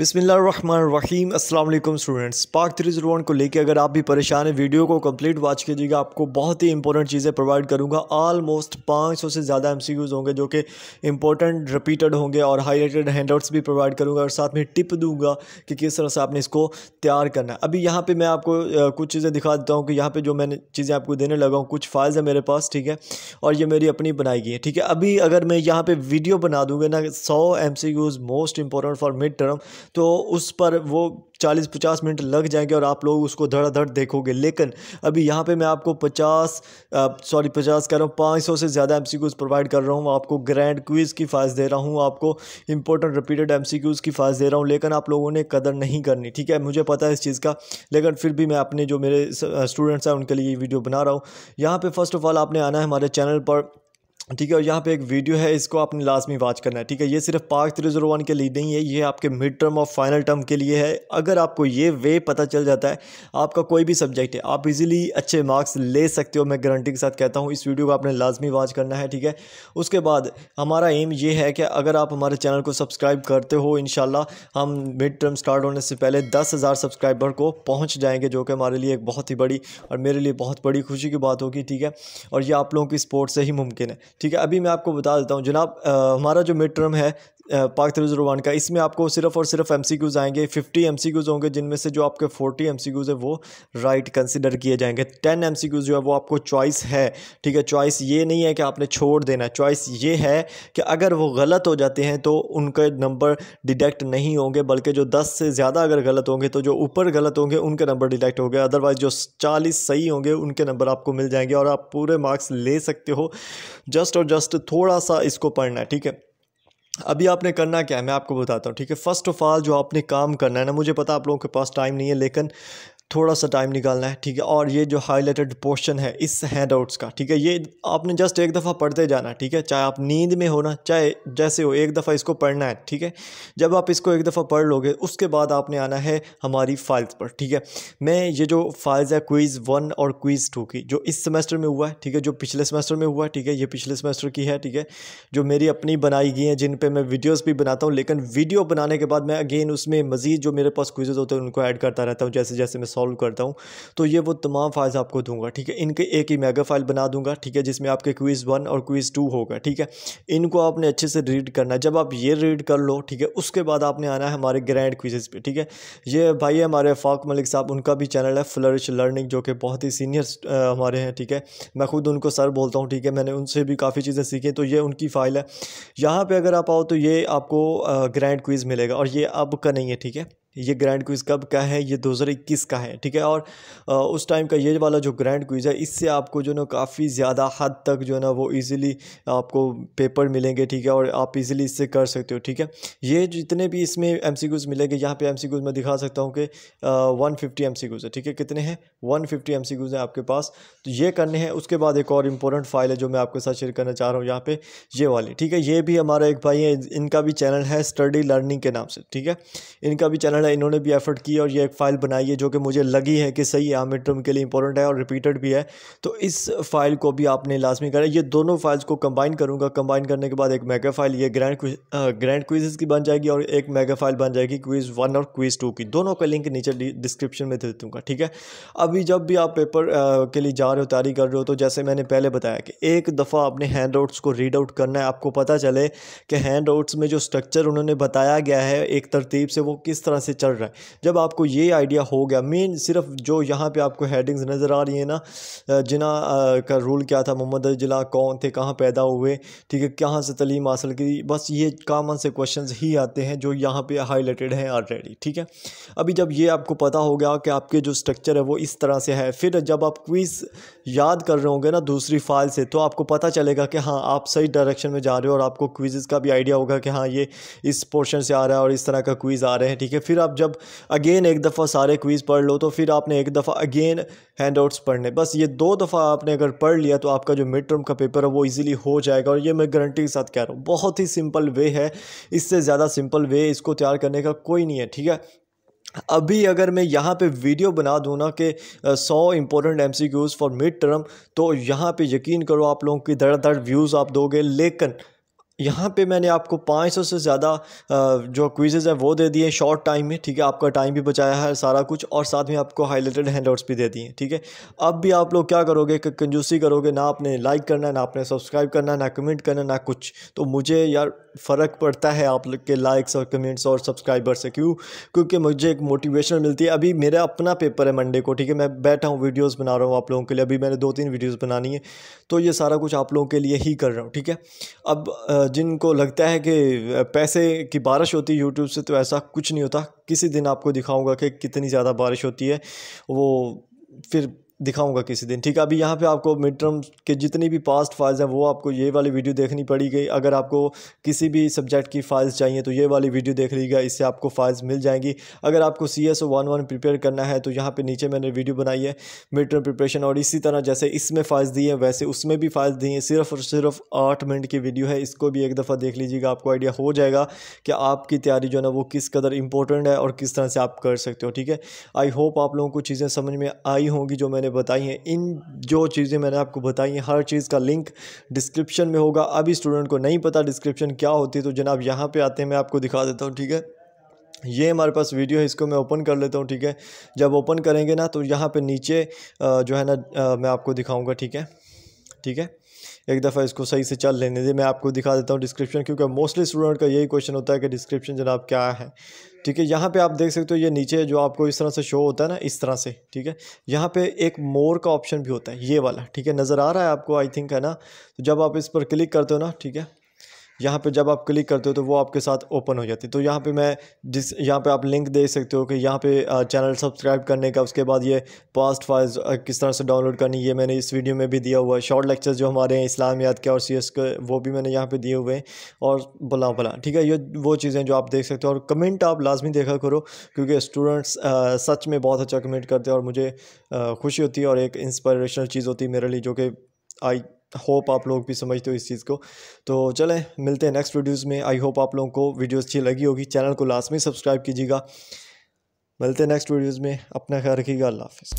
बिसमीम असल स्टूडेंट्स पाक थ्री जीरो वन को लेके अगर आप भी परेशान हैं वीडियो को कंप्लीट वॉच कीजिएगा आपको बहुत ही इंपॉर्टेंट चीज़ें प्रोवाइड करूँगा आलमोस्ट पाँच सौ से ज़्यादा एम होंगे जो कि इंपॉर्टेंट रिपीटेड होंगे और हाईलाइटेड हैंड भी प्रोवाइड करूँगा और साथ में टिप दूंगा कि किस तरह से आपने इसको तैयार करना है अभी यहाँ पर मैं आपको कुछ चीज़ें दिखा देता हूँ कि यहाँ पर जो मैंने चीज़ें आपको देने लगा हूँ कुछ फाइल्स हैं मेरे पास ठीक है और ये मेरी अपनी बनाई गई है ठीक है अभी अगर मैं यहाँ पर वीडियो बना दूँगा ना सौ M most important for mid term तो उस पर वो चालीस पचास मिनट लग जाएंगे और आप लोग उसको धड़ाधड़ देखोगे लेकिन अभी यहाँ पे मैं आपको पचास सॉरी पचास कह रहा हूँ पाँच सौ से ज़्यादा एम सी क्यूज़ प्रोवाइड कर रहा हूँ आपको ग्रैंड क्विज़ की फाइल्स दे रहा हूँ आपको important repeated M C Qs की फाइल्स दे रहा हूँ लेकिन आप लोगों ने कदर नहीं करनी ठीक है मुझे पता है इस चीज़ का लेकिन फिर भी मैं अपने जो मेरे स्टूडेंट्स हैं उनके लिए ये वीडियो बना रहा हूँ यहाँ पर फर्स्ट ऑफ़ ऑल आपने आना है हमारे चैनल पर ठीक है और यहाँ पे एक वीडियो है इसको आपने लाजमी वाच करना है ठीक है ये सिर्फ पार्क थ्री जीरो वन के लिए नहीं है ये आपके मिड टर्म और फाइनल टर्म के लिए है अगर आपको ये वे पता चल जाता है आपका कोई भी सब्जेक्ट है आप इजीली अच्छे मार्क्स ले सकते हो मैं गारंटी के साथ कहता हूँ इस वीडियो को आपने लाजमी वाच करना है ठीक है उसके बाद हमारा एम ये है कि अगर आप हमारे चैनल को सब्सक्राइब करते हो इन हम मिड टर्म स्टार्ट होने से पहले दस हज़ार सब्सक्राइबर को पहुँच जाएंगे जो कि हमारे लिए एक बहुत ही बड़ी और मेरे लिए बहुत बड़ी खुशी की बात होगी ठीक है और ये आप लोगों की स्पोर्ट से ही मुमकिन है ठीक है अभी मैं आपको बता देता हूँ जनाब हमारा जो मिड टर्म है पाक वन का इसमें आपको सिर्फ और सिर्फ एम सी क्यूज़ आएंगे फिफ्टी एम सी क्यूज़ होंगे जिनमें से जो आपके फोर्टी एम सी क्यूज़ है वो राइट कंसिडर किए जाएंगे टेन एम सी क्यूज़ जो है वो आपको चॉइस है ठीक है चॉइस ये नहीं है कि आपने छोड़ देना चॉइस ये है कि अगर वो गलत हो जाते हैं तो उनके नंबर डिडक्ट नहीं होंगे बल्कि जो दस से ज़्यादा अगर गलत होंगे तो जो ऊपर गलत होंगे उनके नंबर डिडक्ट होंगे अदरवाइज़ जो चालीस सही होंगे उनके नंबर आपको मिल जाएंगे और आप पूरे मार्क्स ले सकते हो जस्ट और जस्ट थोड़ा सा इसको पढ़ना है ठीक है अभी आपने करना क्या है मैं आपको बताता हूँ ठीक है फर्स्ट ऑफ ऑल जो आपने काम करना है ना मुझे पता आप लोगों के पास टाइम नहीं है लेकिन थोड़ा सा टाइम निकालना है ठीक है और ये जो हाईलाइटेड पोर्शन है इस हैंड आउट्स का ठीक है ये आपने जस्ट एक दफ़ा पढ़ते जाना ठीक है चाहे आप नींद में होना चाहे जैसे हो एक दफ़ा इसको पढ़ना है ठीक है जब आप इसको एक दफ़ा पढ़ लोगे उसके बाद आपने आना है हमारी फाइल्स पर ठीक है मैं ये जो फाइल्स है क्वीज़ वन और क्वीज़ टू की जो इस सेमेस्टर में हुआ है ठीक है जो पिछले सेमेस्टर में हुआ है ठीक है ये पिछले सेमेस्टर की है ठीक है जो मेरी अपनी बनाई गई हैं जिन पर मैं वीडियोज़ भी बनाता हूँ लेकिन वीडियो बनाने के बाद मैं अगेन उसमें मज़ीद जो मेरे पास क्विजेज़ होते हैं उनको ऐड करता रहता हूँ जैसे जैसे मैं सॉल्व करता हूँ तो ये वो तमाम फाइल्स आपको दूंगा ठीक है इनके एक ही मेगा फाइल बना दूंगा ठीक है जिसमें आपके क्विज़ वन और क्विज़ टू होगा ठीक है इनको आपने अच्छे से रीड करना है जब आप ये रीड कर लो ठीक है उसके बाद आपने आना है हमारे ग्रैंड क्विजेज़ पर ठीक है ये भाई हमारे फाक मलिक साहब उनका भी चैनल है फ्लरिश लर्निंग जो कि बहुत ही सीनियर हमारे हैं ठीक है मैं खुद उनको सर बोलता हूँ ठीक है मैंने उनसे भी काफ़ी चीज़ें सीखी तो ये उनकी फ़ाइल है यहाँ पर अगर आप आओ तो ये आपको ग्रैंड क्विज़ मिलेगा और ये अब का नहीं है ठीक है ये ग्रैंड क्विज़ कब का है ये 2021 का है ठीक है और उस टाइम का ये वाला जो ग्रैंड क्विज़ है इससे आपको जो है ना काफ़ी ज़्यादा हद तक जो है ना वो इजीली आपको पेपर मिलेंगे ठीक है और आप इजीली इससे कर सकते हो ठीक है ये जितने भी इसमें एम सी क्यूज़ मिलेंगे यहाँ पे एम सी क्यूज़ मैं दिखा सकता हूँ कि one fifty M C Qs है ठीक है कितने हैं one fifty M C Qs हैं आपके पास तो ये करने हैं उसके बाद एक और इम्पोर्टेंट फाइल है जो मैं आपके साथ शेयर करना चाह रहा हूँ यहाँ पर ये वाली ठीक है ये भी हमारा एक भाई है इनका भी चैनल है स्टडी लर्निंग के नाम से ठीक है इनका भी चैनल कारण इन्होंने भी एफर्ट की और ये एक फ़ाइल बनाई है जो कि मुझे लगी है कि सही है टर्म के लिए इंपॉर्टेंट है और रिपीटेड भी है तो इस फाइल को भी आपने लाजमी करा ये दोनों फाइल्स को कंबाइन करूँगा कंबाइन करने के बाद एक मेगा फाइल ये ग्रैंड ग्रैंड क्विजेज की बन जाएगी और एक मेगा फाइल बन जाएगी क्विज़ वन और क्विज़ टू की दोनों का लिंक नीचे डिस्क्रिप्शन में दे दूँगा ठीक है अभी जब भी आप पेपर के लिए जा रहे हो तैयारी कर रहे हो तो जैसे मैंने पहले बताया कि एक दफ़ा आपने हैंड आउट्स को रीड आउट करना है आपको पता चले कि हैंड आउट्स में जो स्ट्रक्चर उन्होंने बताया गया है एक तरतीब से वो किस तरह से चल रहा है जब आपको ये आइडिया हो गया मेन सिर्फ जो यहाँ पे आपको हेडिंग्स नज़र आ रही है ना जिना का रूल क्या था मोहम्मद जिला कौन थे कहाँ पैदा हुए ठीक है कहाँ से तलीम हासिल की बस ये कामन से क्वेश्चन ही आते हैं जो यहाँ पर हाईलाइटेड हैं ऑलरेडी ठीक है अभी जब ये आपको पता हो गया कि आपके जो स्ट्रक्चर है वो इस तरह से है फिर जब आप क्विज़ याद कर रहे होंगे ना दूसरी फाइल से तो आपको पता चलेगा कि हाँ आप सही डायरेक्शन में जा रहे हो और आपको क्विजेज का भी आइडिया होगा कि हाँ ये इस पोर्शन से आ रहा है और इस तरह का क्विज़ आ रहे हैं ठीक है फिर फिर आप जब अगेन एक दफ़ा सारे क्वीज़ पढ़ लो तो फिर आपने एक दफ़ा अगेन हैंड आउट्स पढ़ने बस ये दो दफ़ा आपने अगर पढ़ लिया तो आपका जो मिड टर्म का पेपर है वो इजीली हो जाएगा और ये मैं गारंटी के साथ कह रहा हूँ बहुत ही सिंपल वे है इससे ज़्यादा सिंपल वे इसको तैयार करने का कोई नहीं है ठीक है अभी अगर मैं यहाँ पे वीडियो बना दूँ ना कि सौ important M Qs for mid term तो यहाँ पे यकीन करो आप लोगों की धड़ धड़ व्यूज़ आप दोगे लेकिन यहाँ पे मैंने आपको 500 से ज़्यादा जो क्विजेज़ हैं वो दे दिए हैं शॉर्ट टाइम में ठीक है आपका टाइम भी बचाया है सारा कुछ और साथ में आपको हाईलाइटेड हैंडआउट्स भी दे दिए हैं ठीक है अब भी आप लोग क्या करोगे कंजूसी करोगे ना आपने लाइक करना है ना आपने सब्सक्राइब करना है ना कमेंट करना ना कुछ तो मुझे यार फ़र्क पड़ता है आप लोग के लाइक्स और कमेंट्स और सब्सक्राइबर से क्यों क्योंकि मुझे एक मोटिवेशन मिलती है अभी मेरा अपना पेपर है मंडे को ठीक है मैं बैठा हूँ वीडियोस बना रहा हूँ आप लोगों के लिए अभी मैंने दो तीन वीडियोस बनानी है तो ये सारा कुछ आप लोगों के लिए ही कर रहा हूँ ठीक है अब जिनको लगता है कि पैसे की बारिश होती है यूट्यूब से तो ऐसा कुछ नहीं होता किसी दिन आपको दिखाऊँगा कि कितनी ज़्यादा बारिश होती है वो फिर दिखाऊंगा किसी दिन ठीक है अभी यहाँ पे आपको मिड टर्म के जितनी भी पास्ट फाइल्स हैं वो आपको ये वाली वीडियो देखनी पड़ेगी अगर आपको किसी भी सब्जेक्ट की फाइल्स चाहिए तो ये वाली वीडियो देख लीजिएगा इससे आपको फाइल्स मिल जाएंगी अगर आपको C S one one prepare करना है तो यहाँ पर नीचे मैंने वीडियो बनाई है मिड टर्म प्रिपरेशन और इसी तरह जैसे इसमें फाइल्स दी है वैसे उसमें भी फाइल्स दी हैं सिर्फ और सिर्फ आठ मिनट की वीडियो है इसको भी एक दफ़ा देख लीजिएगा आपको आइडिया हो जाएगा कि आपकी तैयारी जो है ना वो किस कदर इंपॉर्टेंट है और किस तरह से आप कर सकते हो ठीक है आई होप आप लोगों को चीज़ें समझ में आई होंगी जो मैंने मैंने बताई हैं इन जो चीज़ें मैंने आपको बताई हैं हर चीज़ का लिंक डिस्क्रिप्शन में होगा अभी स्टूडेंट को नहीं पता डिस्क्रिप्शन क्या होती है तो जनाब यहाँ पर आते हैं मैं आपको दिखा देता हूँ ठीक है ये हमारे पास वीडियो है इसको मैं ओपन कर लेता हूँ ठीक है जब ओपन करेंगे ना तो यहाँ पर नीचे जो है ना मैं आपको दिखाऊँगा ठीक है ठीक है एक दफ़ा इसको सही से चल लेने दे मैं आपको दिखा देता हूँ डिस्क्रिप्शन क्योंकि मोस्टली स्टूडेंट का यही क्वेश्चन होता है कि डिस्क्रिप्शन जनाब क्या है ठीक है यहाँ पे आप देख सकते हो ये नीचे जो आपको इस तरह से शो होता है ना इस तरह से ठीक है यहाँ पे एक मोर का ऑप्शन भी होता है ये वाला ठीक है नज़र आ रहा है आपको आई थिंक है ना तो जब आप इस पर क्लिक करते हो ना ठीक है यहाँ पे जब आप क्लिक करते हो तो वो आपके साथ ओपन हो जाती है तो यहाँ पे मैं जिस यहाँ पे आप लिंक देख सकते हो कि यहाँ पे चैनल सब्सक्राइब करने का उसके बाद ये पास्ट फाइल्स किस तरह से डाउनलोड करनी ये मैंने इस वीडियो में भी दिया हुआ है शॉर्ट लेक्चर जो हमारे हैं इस्लामियात के और सी के वो भी मैंने यहाँ पर दिए हुए हैं और भला भला ठीक है ये वो चीज़ें जो आप देख सकते हो और कमेंट आप लाजमी देखा करो क्योंकि स्टूडेंट्स सच में बहुत अच्छा कमेंट करते हैं और मुझे खुशी होती है और एक इंस्परेशनल चीज़ होती है मेरे लिए जो कि आई होप आप लोग भी समझते हो इस चीज़ को तो चलें मिलते हैं नेक्स्ट वीडियोज़ में आई होप आप लोगों को वीडियोस अच्छी लगी होगी चैनल को लास्ट में सब्सक्राइब कीजिएगा मिलते हैं नेक्स्ट वीडियोज़ में अपना ख्याल रखिएगा अल्लाह हाफिज़